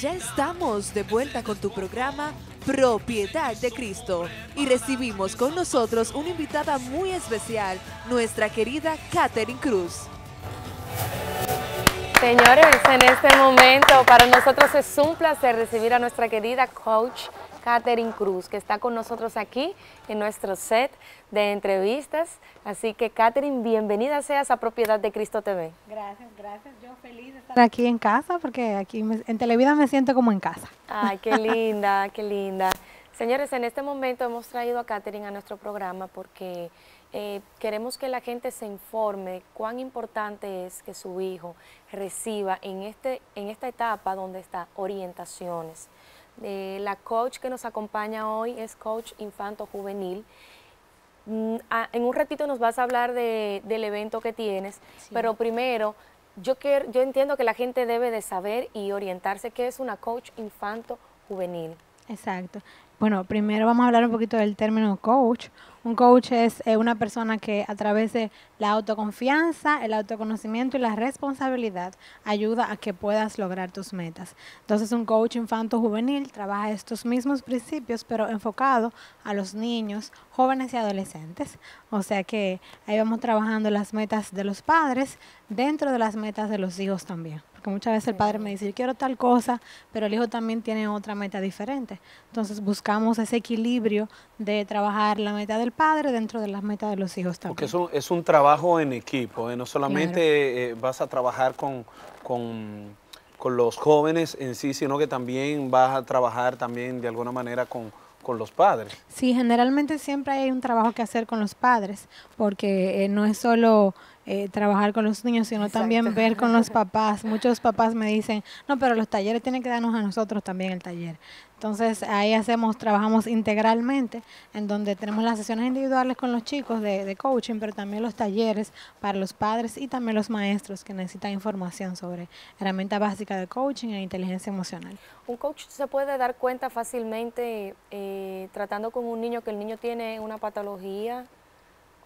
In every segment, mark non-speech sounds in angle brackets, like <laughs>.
Ya estamos de vuelta con tu programa Propiedad de Cristo y recibimos con nosotros una invitada muy especial, nuestra querida Catherine Cruz. Señores, en este momento para nosotros es un placer recibir a nuestra querida coach Catherine Cruz, que está con nosotros aquí en nuestro set de entrevistas. Así que, Catherine, bienvenida seas a Propiedad de Cristo TV. Gracias, gracias. Yo feliz de estar aquí en casa, porque aquí en Televida me siento como en casa. Ay, qué <laughs> linda, qué linda. Señores, en este momento hemos traído a Catherine a nuestro programa porque eh, queremos que la gente se informe cuán importante es que su hijo reciba en, este, en esta etapa donde está orientaciones. Eh, la coach que nos acompaña hoy es coach infanto juvenil. Mm, ah, en un ratito nos vas a hablar del evento que tienes, pero primero yo, quiero, yo entiendo que la gente debe de saber y orientarse qué es una coach infanto juvenil. Exacto. Bueno, primero vamos a hablar un poquito del término coach un coach es eh, una persona que a través de la autoconfianza, el autoconocimiento y la responsabilidad ayuda a que puedas lograr tus metas. Entonces un coach infanto-juvenil trabaja estos mismos principios pero enfocado a los niños, jóvenes y adolescentes. O sea que ahí vamos trabajando las metas de los padres dentro de las metas de los hijos también. Porque muchas veces el padre me dice, yo quiero tal cosa, pero el hijo también tiene otra meta diferente. Entonces buscamos ese equilibrio de trabajar la meta de padre dentro de las metas de los hijos también. Porque es un, es un trabajo en equipo, ¿eh? no solamente eh, vas a trabajar con, con, los jóvenes en sí, sino que también vas a trabajar también de alguna manera con, con los padres. Sí, generalmente siempre hay un trabajo que hacer con los padres, porque eh, no es solo eh, trabajar con los niños, sino también ver con los <laughs> papás. Muchos papás me dicen, no, pero los talleres tienen que darnos a nosotros también el taller. Entonces ahí hacemos, trabajamos integralmente, en donde tenemos las sesiones individuales con los chicos de, coaching, pero también los talleres para los padres y también los maestros que necesitan información sobre herramientas básicas de coaching e inteligencia emocional. Un coach se puede dar cuenta fácilmente eh, tratando con un niño que el niño tiene una patología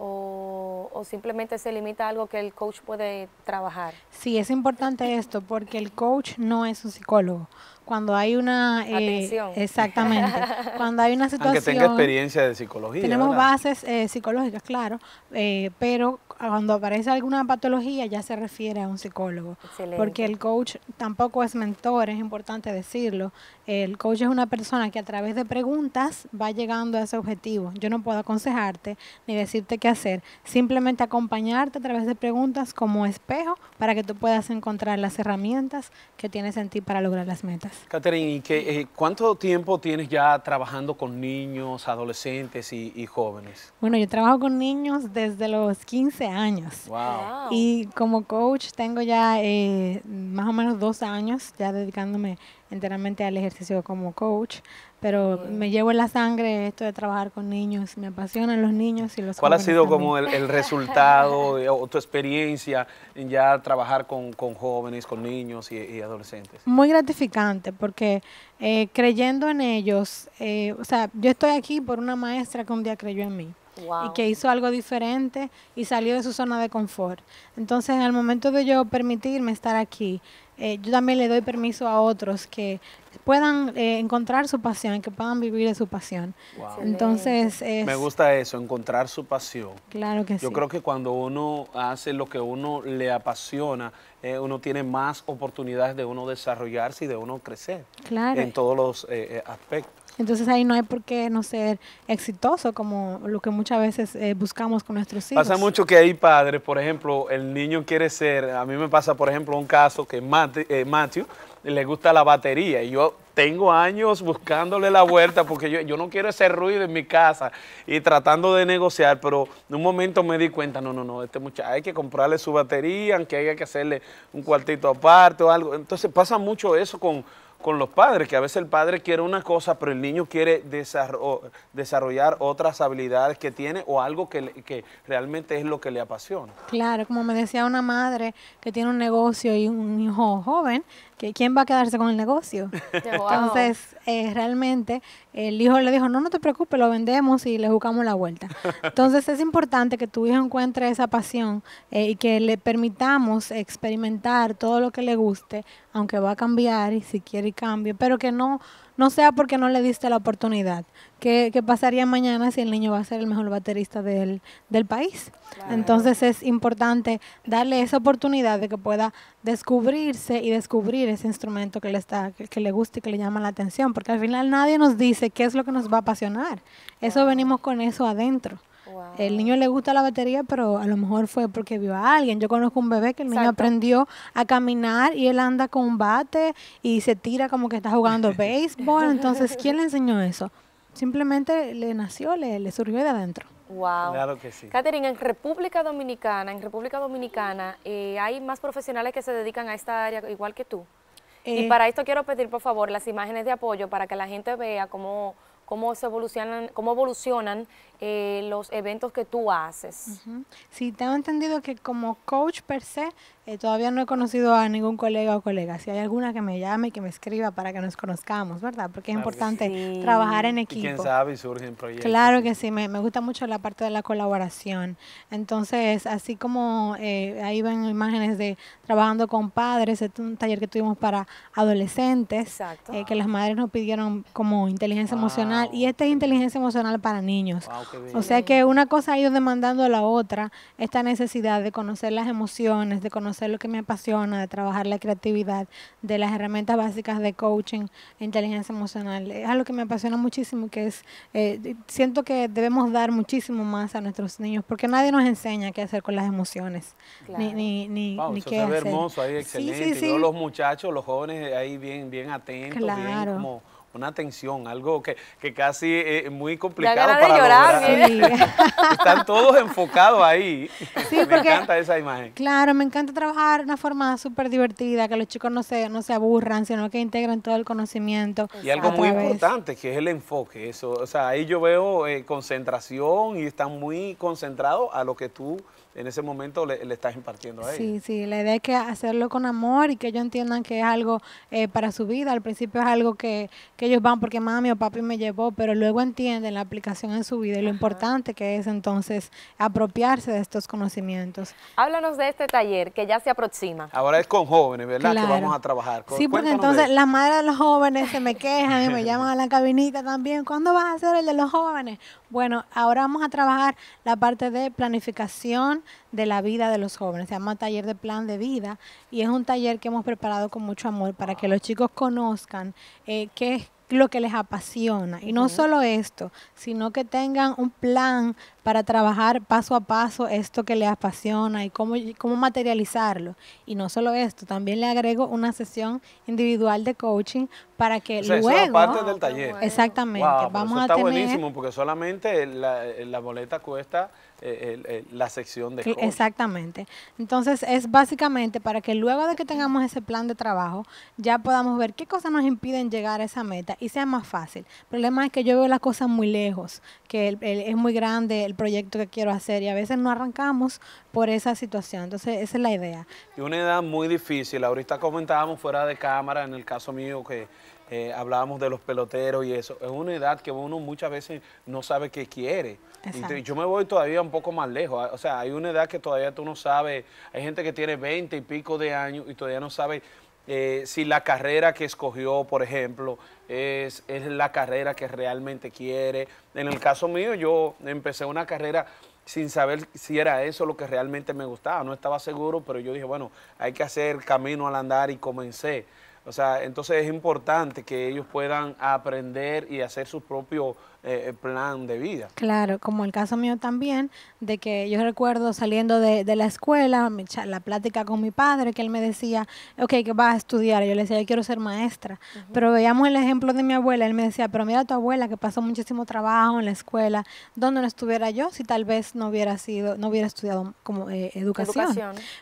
o, simplemente se limita a algo que el coach puede trabajar? Sí, es importante esto porque el coach no es un psicólogo. Cuando hay una... Eh, exactamente. <laughs> Cuando hay una situación... Aunque tenga experiencia de psicología. Tenemos bases eh, psicológicas, claro, eh, pero cuando aparece alguna patología ya se refiere a un psicólogo. Porque el coach tampoco es mentor, es importante decirlo. El coach es una persona que a través de preguntas va llegando a ese objetivo. Yo no puedo aconsejarte ni decirte qué hacer? Simplemente acompañarte a través de preguntas como espejo para que tú puedas encontrar las herramientas que tienes en ti para lograr las metas. Katherine, ¿y qué, eh, cuánto tiempo tienes ya trabajando con niños, adolescentes y, jóvenes? Bueno, yo trabajo con niños desde los 15 años. Y como coach tengo ya eh, más o menos dos años ya dedicándome enteramente al ejercicio como coach, pero me llevo en la sangre esto de trabajar con niños, me apasionan los niños y los ¿Cuál ha sido como el, resultado <laughs> o tu experiencia en ya trabajar con, jóvenes, con niños y, adolescentes? Muy gratificante porque eh, creyendo en ellos, eh, o sea, yo estoy aquí por una maestra que un día creyó en mí. y que hizo algo diferente y salió de su zona de confort. Entonces, en el momento de yo permitirme estar aquí, eh, yo también le doy permiso a otros que puedan eh, encontrar su pasión, que puedan vivir de su pasión. Entonces, me gusta eso, encontrar su pasión. Claro que yo creo que cuando uno hace lo que uno le apasiona, eh, uno tiene más oportunidades de uno desarrollarse y de uno crecer. En todos los aspectos. Entonces ahí no hay por qué no ser exitoso como lo que muchas veces eh, buscamos con nuestros hijos. Pasa mucho que hay padres, por ejemplo, el niño quiere ser, a mí me pasa por ejemplo un caso que eh, Matthew, le gusta la batería y yo tengo años buscándole la vuelta porque yo, yo no quiero ese ruido en mi casa y tratando de negociar, pero en un momento me di cuenta, no, no, no, este muchacho hay que comprarle su batería, aunque haya que hacerle un cuartito aparte o algo. Entonces pasa mucho eso con con los padres, que a veces el padre quiere una cosa, pero el niño quiere desarrollar otras habilidades que tiene o algo que, que, realmente es lo que le apasiona. Claro, como me decía una madre que tiene un negocio y un hijo joven, quién va a quedarse con el negocio. <laughs> Entonces, eh, realmente el hijo le dijo, no, no te preocupes, lo vendemos y le buscamos la vuelta. <laughs> Entonces, es importante que tu hijo encuentre esa pasión eh, y que le permitamos experimentar todo lo que le guste, aunque va a cambiar y si quiere cambie, pero que no no sea porque no le diste la oportunidad. ¿Qué, pasaría mañana si el niño va a ser el mejor baterista del, país? Entonces es importante darle esa oportunidad de que pueda descubrirse y descubrir ese instrumento que le, está, que le gusta y que le llama la atención, porque al final nadie nos dice qué es lo que nos va a apasionar. Eso venimos con eso adentro. El niño le gusta la batería, pero a lo mejor fue porque vio a alguien. Yo conozco un bebé que el niño aprendió a caminar y él anda con un bate y se tira como que está jugando <laughs> béisbol. Entonces, ¿quién le enseñó eso? Simplemente le nació, le, surgió de adentro. Wow. Claro que sí. en República Dominicana, en República Dominicana, eh, hay más profesionales que se dedican a esta área igual que tú. y eh, para esto quiero pedir, por favor, las imágenes de apoyo para que la gente vea cómo, cómo se evolucionan, cómo evolucionan eh, los eventos que tú haces. Si Sí, tengo entendido que como coach per se, eh, todavía no he conocido a ningún colega o colega. Si hay alguna que me llame, y que me escriba para que nos conozcamos, ¿verdad? Porque es importante trabajar en equipo. quién sabe, surgen proyectos. Claro que sí, me, gusta mucho la parte de la colaboración. Entonces, así como eh, ahí ven imágenes de trabajando con padres, es un taller que tuvimos para adolescentes, que las madres nos pidieron como inteligencia emocional. Y esta es inteligencia emocional para niños. O sea que una cosa ha ido demandando a la otra, esta necesidad de conocer las emociones, de conocer lo que me apasiona, de trabajar la creatividad, de las herramientas básicas de coaching, inteligencia emocional. Es algo que me apasiona muchísimo, que es, eh, siento que debemos dar muchísimo más a nuestros niños, porque nadie nos enseña qué hacer con las emociones, ni, ni, ni, qué hermoso, ahí excelente. Sí, sí, Y los muchachos, los jóvenes ahí bien, bien atentos, bien una tensión, algo que, casi es eh, muy complicado para Lograr. <laughs> Están todos enfocados ahí. me encanta esa imagen. Claro, me encanta trabajar de una forma súper divertida, que los chicos no se, no se aburran, sino que integren todo el conocimiento. Y algo muy importante, que es el enfoque. Eso, o sea, ahí yo veo eh, concentración y están muy concentrados a lo que tú en ese momento le, estás impartiendo a ellos. Sí, sí, la idea es que hacerlo con amor y que ellos entiendan que es algo eh, para su vida. Al principio es algo que que ellos van porque mami o papi me llevó, pero luego entienden la aplicación en su vida y lo importante que es entonces apropiarse de estos conocimientos. Háblanos de este taller que ya se aproxima. Ahora es con jóvenes, ¿verdad? Que vamos a trabajar. Sí, porque entonces las madres de los jóvenes se me quejan y me llaman a la cabinita también. ¿Cuándo vas a hacer el de los jóvenes? Bueno, ahora vamos a trabajar la parte de planificación de la vida de los jóvenes. Se llama taller de plan de vida y es un taller que hemos preparado con mucho amor para que los chicos conozcan eh, qué es lo que les apasiona. Y no solo esto, sino que tengan un plan para trabajar paso a paso esto que les apasiona y cómo, cómo materializarlo. Y no solo esto, también le agrego una sesión individual de coaching para que luego... parte del taller. Exactamente. Vamos está buenísimo porque solamente la boleta cuesta eh, eh, la sección de Exactamente. Entonces es básicamente para que luego de que tengamos ese plan de trabajo, ya podamos ver qué cosas nos impiden llegar a esa meta y sea más fácil. El problema es que yo veo las cosas muy lejos, que es muy grande el proyecto que quiero hacer y a veces no arrancamos por esa situación. Entonces esa es la idea. Y una edad muy difícil. Ahorita comentábamos fuera de cámara, en el caso mío, que eh, hablábamos de los peloteros y eso, es una edad que uno muchas veces no sabe qué quiere. yo me voy todavía un poco más lejos, ah, o sea, hay una edad que todavía tú no sabes, hay gente que tiene 20 y pico de años y todavía no sabe eh, si la carrera que escogió, por ejemplo, es la carrera que realmente quiere. En el caso mío, yo empecé una carrera sin saber si era eso lo que realmente me gustaba, no estaba seguro, pero yo dije, bueno, hay que hacer camino al andar y comencé. O sea, entonces es importante que ellos puedan aprender y hacer su propio eh, plan de vida. Claro, como el caso mío también, de que yo recuerdo saliendo de, la escuela, la plática con mi padre, que él me decía, ok, que vas a estudiar. Yo le decía, yo quiero ser maestra. Pero veíamos el ejemplo de mi abuela, él me decía, pero mira tu abuela que pasó muchísimo trabajo en la escuela, ¿dónde no estuviera yo si tal vez no hubiera sido, no hubiera estudiado como eh, educación?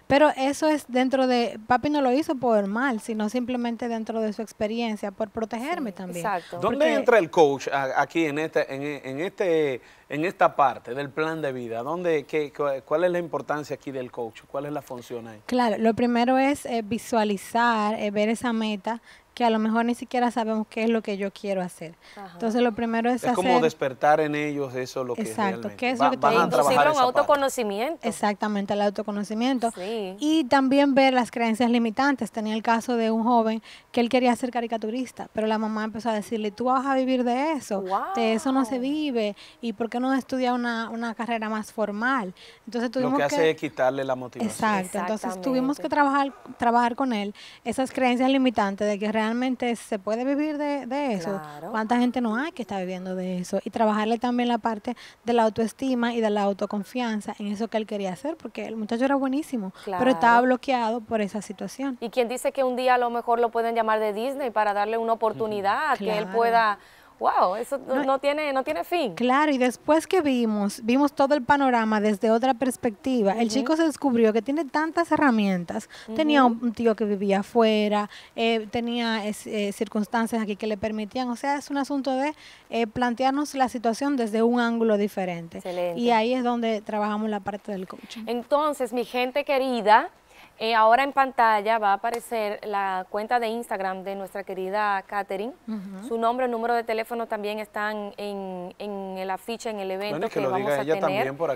Pero eso es dentro de, papi no lo hizo por mal, sino simplemente dentro de su experiencia, por protegerme también. Exacto. ¿Dónde entra el coach aquí en este en, este, en esta parte del plan de vida? ¿Dónde, qué, ¿Cuál es la importancia aquí del coach? ¿Cuál es la función ahí? Claro, lo primero es eh, visualizar, eh, ver esa meta, que a lo mejor ni siquiera sabemos qué es lo que yo quiero hacer. Entonces lo primero es, es como despertar en ellos eso lo que Exacto, es lo que Va, inclusive un autoconocimiento. Exactamente, el autoconocimiento. Y también ver las creencias limitantes. Tenía el caso de un joven que él quería ser caricaturista, pero la mamá empezó a decirle, tú vas a vivir de eso, de eso no se vive, y ¿por qué no estudiar una, carrera más formal? Entonces tuvimos lo que, hace es quitarle la motivación. Exacto, entonces tuvimos que trabajar, trabajar con él esas creencias limitantes de que realmente realmente se puede vivir de, eso. ¿Cuánta gente no hay que está viviendo de eso? Y trabajarle también la parte de la autoestima y de la autoconfianza en eso que él quería hacer, porque el muchacho era buenísimo, pero estaba bloqueado por esa situación. Y quien dice que un día a lo mejor lo pueden llamar de Disney para darle una oportunidad, que él pueda wow, eso no, tiene, no tiene fin. Claro, y después que vimos, vimos todo el panorama desde otra perspectiva, el chico se descubrió que tiene tantas herramientas. Tenía un tío que vivía afuera, eh, tenía eh, circunstancias aquí que le permitían, o sea, es un asunto de eh, plantearnos la situación desde un ángulo diferente. Excelente. Y ahí es donde trabajamos la parte del coaching. Entonces, mi gente querida, eh, ahora en pantalla va a aparecer la cuenta de Instagram de nuestra querida Katherine. Su nombre, y número de teléfono también están en, la ficha, en el evento que, vamos a tener. por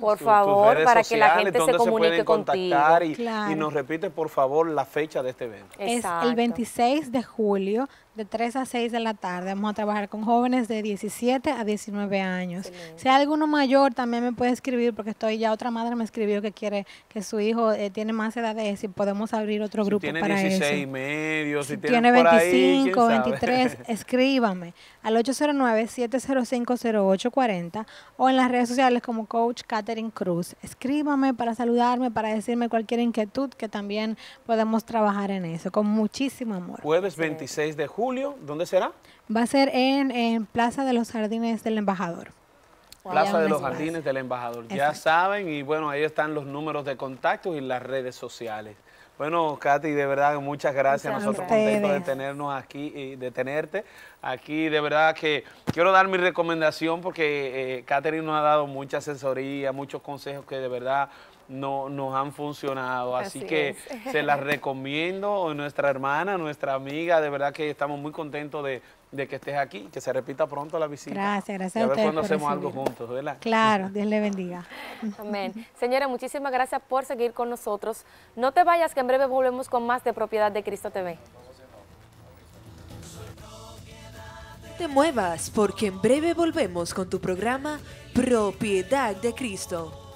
Por favor, para que la gente se comunique contigo. Y, nos repite, por favor, la fecha de este evento. Es el 26 de julio de 3 a 6 de la tarde. Vamos a trabajar con jóvenes de 17 a 19 años. Si hay alguno mayor, también me puede escribir, porque estoy ya, otra madre me escribió que quiere que su hijo eh, tiene más edad y podemos abrir otro si grupo tiene para 16 eso. Y medio, si, si tiene 25, 23, <laughs> escríbame al 809 705 o en las redes sociales como Coach Catherine Cruz. Escríbame para saludarme, para decirme cualquier inquietud que también podemos trabajar en eso, con muchísimo amor. Jueves 26 de julio, ¿dónde será? Va a ser en, Plaza de los Jardines del Embajador. Plaza de los Jardines del Embajador. Ya saben, y bueno, ahí están los números de contactos y las redes sociales. Bueno, Katy, de verdad, muchas gracias. a Nosotros contentos de tenernos aquí y eh, de tenerte aquí. De verdad que quiero dar mi recomendación porque Katy eh, Katherine nos ha dado mucha asesoría, muchos consejos que de verdad no, nos han funcionado. Así, que <laughs> se las recomiendo, nuestra hermana, nuestra amiga, de verdad que estamos muy contentos de, que estés aquí, que se repita pronto la visita. Gracias, gracias. Y a, ver cuando hacemos algo juntos, ¿verdad? Claro, Dios le bendiga. <laughs> Amén. Señora, muchísimas gracias por seguir con nosotros. No te vayas, que en breve volvemos con más de Propiedad de Cristo TV. te muevas, porque en breve volvemos con tu programa Propiedad de Cristo.